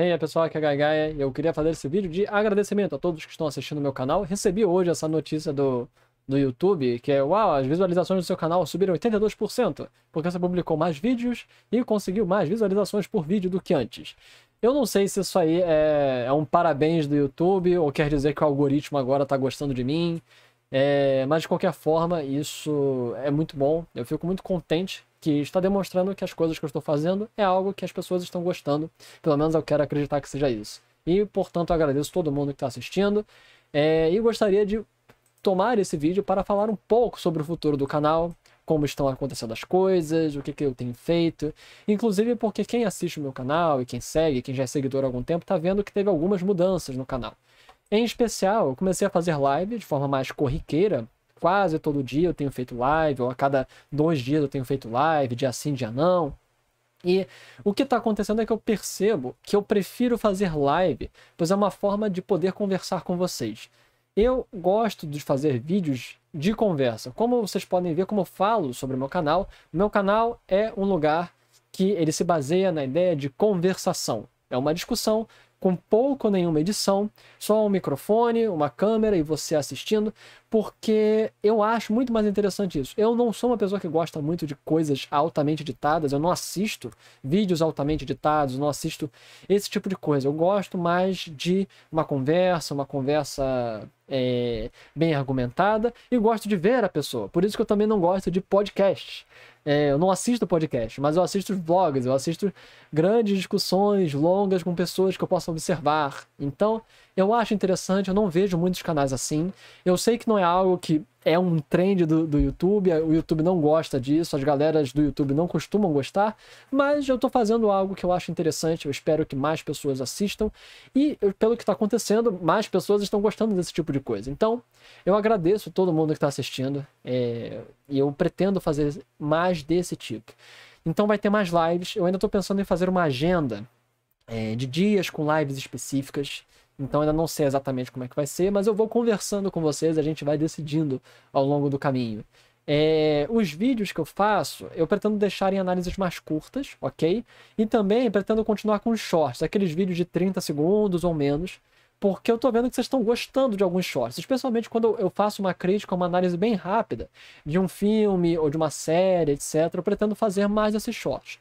Hey pessoal, aqui é a Gaigaia eu queria fazer esse vídeo de agradecimento a todos que estão assistindo o meu canal. Recebi hoje essa notícia do, do YouTube, que é, uau, as visualizações do seu canal subiram 82%, porque você publicou mais vídeos e conseguiu mais visualizações por vídeo do que antes. Eu não sei se isso aí é, é um parabéns do YouTube ou quer dizer que o algoritmo agora está gostando de mim, é, mas de qualquer forma, isso é muito bom. Eu fico muito contente que está demonstrando que as coisas que eu estou fazendo é algo que as pessoas estão gostando. Pelo menos eu quero acreditar que seja isso. E, portanto, agradeço todo mundo que está assistindo. É, e gostaria de tomar esse vídeo para falar um pouco sobre o futuro do canal, como estão acontecendo as coisas, o que, que eu tenho feito. Inclusive porque quem assiste o meu canal e quem segue, quem já é seguidor há algum tempo, está vendo que teve algumas mudanças no canal. Em especial, eu comecei a fazer live de forma mais corriqueira quase todo dia eu tenho feito live, ou a cada dois dias eu tenho feito live, dia sim, dia não. E o que está acontecendo é que eu percebo que eu prefiro fazer live, pois é uma forma de poder conversar com vocês. Eu gosto de fazer vídeos de conversa. Como vocês podem ver, como eu falo sobre o meu canal, o meu canal é um lugar que ele se baseia na ideia de conversação. É uma discussão com pouco ou nenhuma edição, só um microfone, uma câmera e você assistindo, porque eu acho muito mais interessante isso. Eu não sou uma pessoa que gosta muito de coisas altamente editadas, eu não assisto vídeos altamente editados, não assisto esse tipo de coisa. Eu gosto mais de uma conversa, uma conversa é, bem argumentada e gosto de ver a pessoa. Por isso que eu também não gosto de podcast. É, eu não assisto podcast, mas eu assisto vlogs, eu assisto grandes discussões longas com pessoas que eu possa observar. Então, eu acho interessante, eu não vejo muitos canais assim. Eu sei que não é algo que é um trend do, do YouTube, o YouTube não gosta disso, as galeras do YouTube não costumam gostar, mas eu estou fazendo algo que eu acho interessante, eu espero que mais pessoas assistam e pelo que está acontecendo, mais pessoas estão gostando desse tipo de coisa. Então, eu agradeço todo mundo que está assistindo é, e eu pretendo fazer mais desse tipo. Então, vai ter mais lives, eu ainda estou pensando em fazer uma agenda é, de dias com lives específicas. Então ainda não sei exatamente como é que vai ser, mas eu vou conversando com vocês, a gente vai decidindo ao longo do caminho. É, os vídeos que eu faço, eu pretendo deixar em análises mais curtas, ok? E também pretendo continuar com shorts, aqueles vídeos de 30 segundos ou menos, porque eu tô vendo que vocês estão gostando de alguns shorts, especialmente quando eu faço uma crítica, uma análise bem rápida de um filme ou de uma série, etc. Eu pretendo fazer mais esses shorts.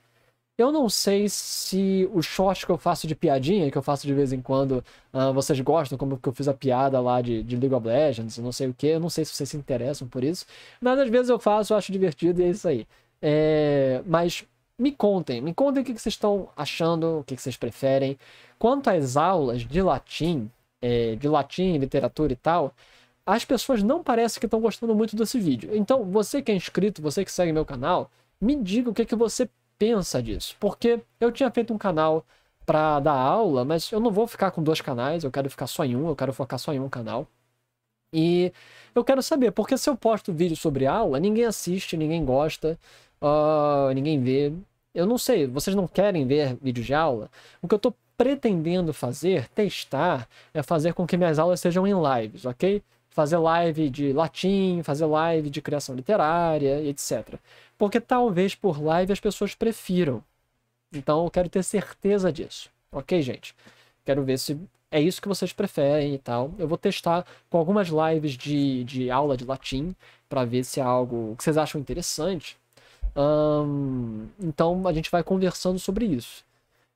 Eu não sei se o short que eu faço de piadinha, que eu faço de vez em quando, uh, vocês gostam, como que eu fiz a piada lá de, de League of Legends, não sei o que, eu não sei se vocês se interessam por isso, mas às vezes eu faço, eu acho divertido e é isso aí. É, mas me contem, me contem o que, que vocês estão achando, o que, que vocês preferem. Quanto às aulas de latim, é, de latim, literatura e tal, as pessoas não parecem que estão gostando muito desse vídeo. Então, você que é inscrito, você que segue meu canal, me diga o que, que você pensa disso? Porque eu tinha feito um canal para dar aula, mas eu não vou ficar com dois canais, eu quero ficar só em um, eu quero focar só em um canal. E eu quero saber, porque se eu posto vídeo sobre aula, ninguém assiste, ninguém gosta, uh, ninguém vê. Eu não sei, vocês não querem ver vídeo de aula? O que eu tô pretendendo fazer, testar, é fazer com que minhas aulas sejam em lives, ok? fazer live de latim, fazer live de criação literária, etc. Porque talvez por live as pessoas prefiram. Então eu quero ter certeza disso. Ok, gente? Quero ver se é isso que vocês preferem e tal. Eu vou testar com algumas lives de, de aula de latim para ver se é algo que vocês acham interessante. então a gente vai conversando sobre isso.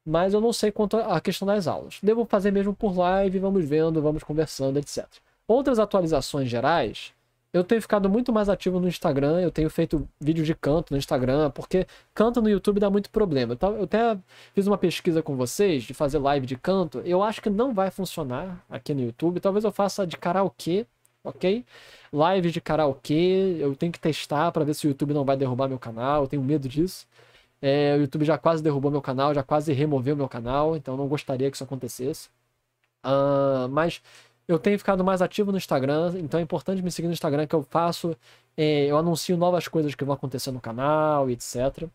Mas eu não sei quanto à questão das aulas. Devo fazer mesmo por live, vamos vendo, vamos conversando, etc. Outras atualizações gerais, eu tenho ficado muito mais ativo no Instagram, eu tenho feito vídeo de canto no Instagram, porque canto no YouTube dá muito problema. Então, eu até fiz uma pesquisa com vocês de fazer live de canto, eu acho que não vai funcionar aqui no YouTube, talvez eu faça de karaokê, ok? Live de karaokê, eu tenho que testar para ver se o YouTube não vai derrubar meu canal, eu tenho medo disso. É, o YouTube já quase derrubou meu canal, já quase removeu meu canal, então não gostaria que isso acontecesse. Uh, mas eu tenho ficado mais ativo no Instagram, então é importante me seguir no Instagram que eu faço, é, eu anuncio novas coisas que vão acontecer no canal e etc.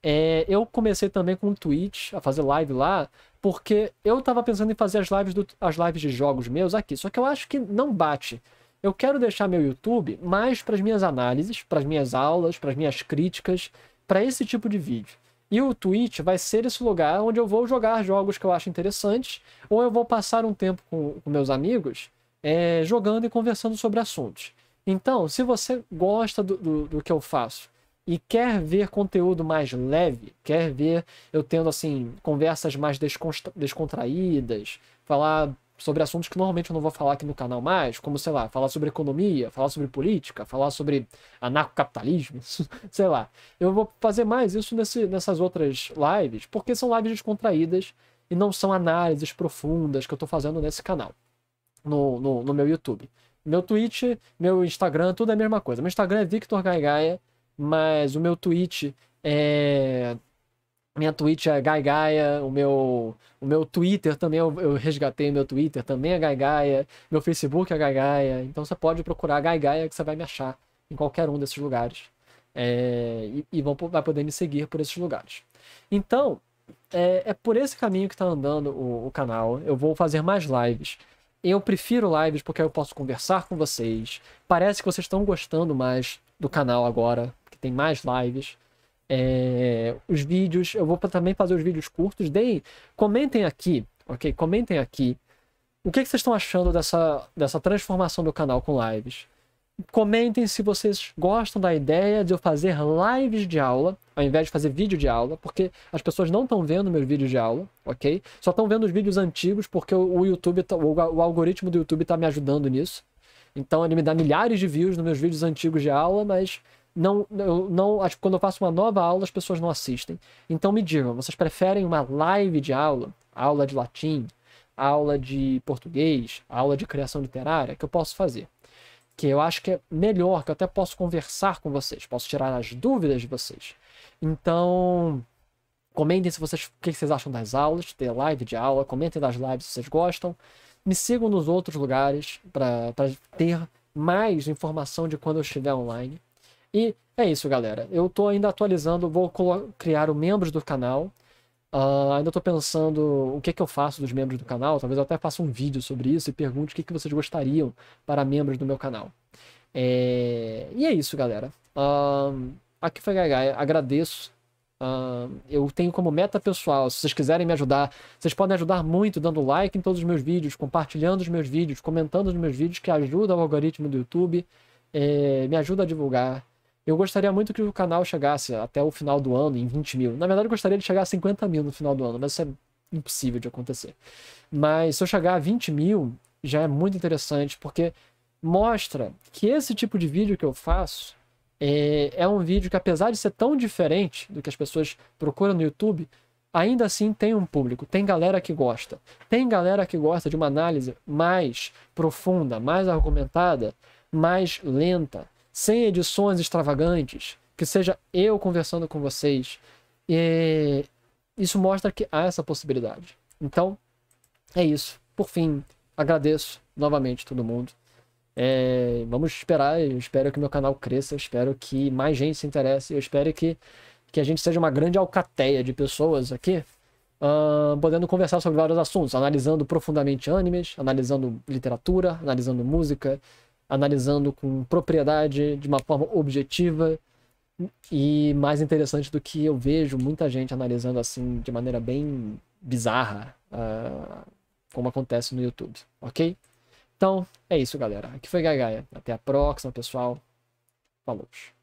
É, eu comecei também com o Twitch, a fazer live lá, porque eu tava pensando em fazer as lives, do, as lives de jogos meus aqui, só que eu acho que não bate. Eu quero deixar meu YouTube mais para as minhas análises, para as minhas aulas, para as minhas críticas, para esse tipo de vídeo. E o Twitch vai ser esse lugar onde eu vou jogar jogos que eu acho interessantes, ou eu vou passar um tempo com, com meus amigos é, jogando e conversando sobre assuntos. Então, se você gosta do, do, do, que eu faço e quer ver conteúdo mais leve, quer ver eu tendo assim conversas mais descontra descontraídas, falar sobre assuntos que normalmente eu não vou falar aqui no canal mais, como, sei lá, falar sobre economia, falar sobre política, falar sobre anarcocapitalismo, sei lá. Eu vou fazer mais isso nesse, nessas outras lives, porque são lives descontraídas e não são análises profundas que eu tô fazendo nesse canal, no, no, no meu YouTube. Meu Twitch, meu Instagram, tudo é a mesma coisa. Meu Instagram é Victor Gaia mas o meu Twitch é minha Twitch é Gaigaia, o meu, o meu Twitter também, eu, eu resgatei meu Twitter, também é gai Gaia, meu Facebook é gai Gaia, então você pode procurar gai Gaia que você vai me achar em qualquer um desses lugares. É, e, e vão, vai poder me seguir por esses lugares. Então, é, é por esse caminho que está andando o, o canal. Eu vou fazer mais lives. Eu prefiro lives porque eu posso conversar com vocês. Parece que vocês estão gostando mais do canal agora, que tem mais lives é, os vídeos. Eu vou também fazer os vídeos curtos. Deem, comentem aqui, ok? Comentem aqui. O que, que vocês estão achando dessa, dessa transformação do canal com lives? Comentem se vocês gostam da ideia de eu fazer lives de aula, ao invés de fazer vídeo de aula, porque as pessoas não estão vendo meus vídeos de aula, ok? Só estão vendo os vídeos antigos porque o YouTube, tá, o algoritmo do YouTube está me ajudando nisso. Então ele me dá milhares de views nos meus vídeos antigos de aula, mas não, eu não, acho, quando eu faço uma nova aula, as pessoas não assistem. Então me digam, vocês preferem uma live de aula, aula de latim, aula de português, aula de criação literária, que eu posso fazer? Que eu acho que é melhor, que eu até posso conversar com vocês, posso tirar as dúvidas de vocês. Então, comentem se vocês, o que vocês acham das aulas, ter live de aula, comentem das lives se vocês gostam. Me sigam nos outros lugares para ter mais informação de quando eu estiver online. E é isso, galera. Eu tô ainda atualizando, vou criar o membros do canal. Uh, ainda estou pensando o que, é que eu faço dos membros do canal. Talvez eu até faça um vídeo sobre isso e pergunte o que, é que vocês gostariam para membros do meu canal. É... E é isso, galera. Uh, aqui foi GH. Agradeço. Uh, eu tenho como meta pessoal, se vocês quiserem me ajudar, vocês podem ajudar muito dando like em todos os meus vídeos, compartilhando os meus vídeos, comentando os meus vídeos, que ajuda o algoritmo do YouTube, é... me ajuda a divulgar. Eu gostaria muito que o canal chegasse até o final do ano em 20 mil. Na verdade, eu gostaria de chegar a 50 mil no final do ano, mas isso é impossível de acontecer. Mas se eu chegar a 20 mil, já é muito interessante, porque mostra que esse tipo de vídeo que eu faço é, é um vídeo que, apesar de ser tão diferente do que as pessoas procuram no YouTube, ainda assim tem um público, tem galera que gosta. Tem galera que gosta de uma análise mais profunda, mais argumentada, mais lenta, sem edições extravagantes, que seja eu conversando com vocês. E é, isso mostra que há essa possibilidade. Então, é isso. Por fim, agradeço novamente todo mundo. É, vamos esperar, eu espero que meu canal cresça, eu espero que mais gente se interesse, eu espero que, que a gente seja uma grande alcateia de pessoas aqui, uh, podendo conversar sobre vários assuntos, analisando profundamente animes, analisando literatura, analisando música, analisando com propriedade, de uma forma objetiva e mais interessante do que eu vejo muita gente analisando assim de maneira bem bizarra, uh, como acontece no YouTube, ok? Então é isso, galera. Aqui foi Gagaia. Até a próxima, pessoal. Falou.